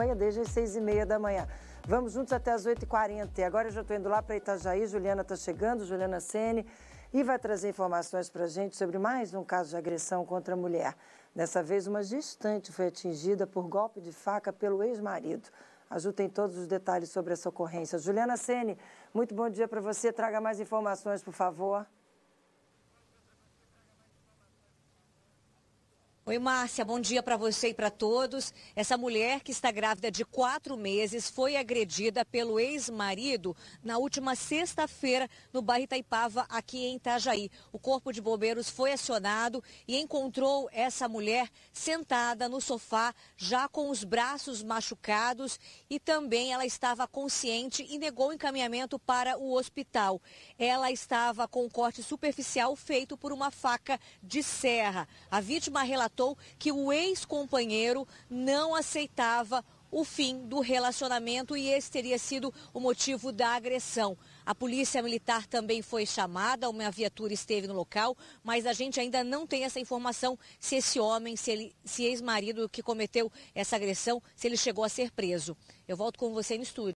acompanha desde as seis e meia da manhã. Vamos juntos até as 8h40. Agora eu já estou indo lá para Itajaí, Juliana está chegando, Juliana Sene, e vai trazer informações para a gente sobre mais um caso de agressão contra a mulher. Dessa vez, uma gestante foi atingida por golpe de faca pelo ex-marido. A Ju tem todos os detalhes sobre essa ocorrência. Juliana Sene, muito bom dia para você. Traga mais informações, por favor. Oi, Márcia, bom dia para você e para todos. Essa mulher que está grávida de quatro meses foi agredida pelo ex-marido na última sexta-feira no bairro Itaipava, aqui em Itajaí. O Corpo de Bombeiros foi acionado e encontrou essa mulher sentada no sofá, já com os braços machucados e também ela estava consciente e negou encaminhamento para o hospital. Ela estava com um corte superficial feito por uma faca de serra. A vítima relatou relatou que o ex-companheiro não aceitava o fim do relacionamento e esse teria sido o motivo da agressão. A polícia militar também foi chamada, uma viatura esteve no local, mas a gente ainda não tem essa informação se esse homem, se, ele, se ex-marido que cometeu essa agressão, se ele chegou a ser preso. Eu volto com você no estúdio.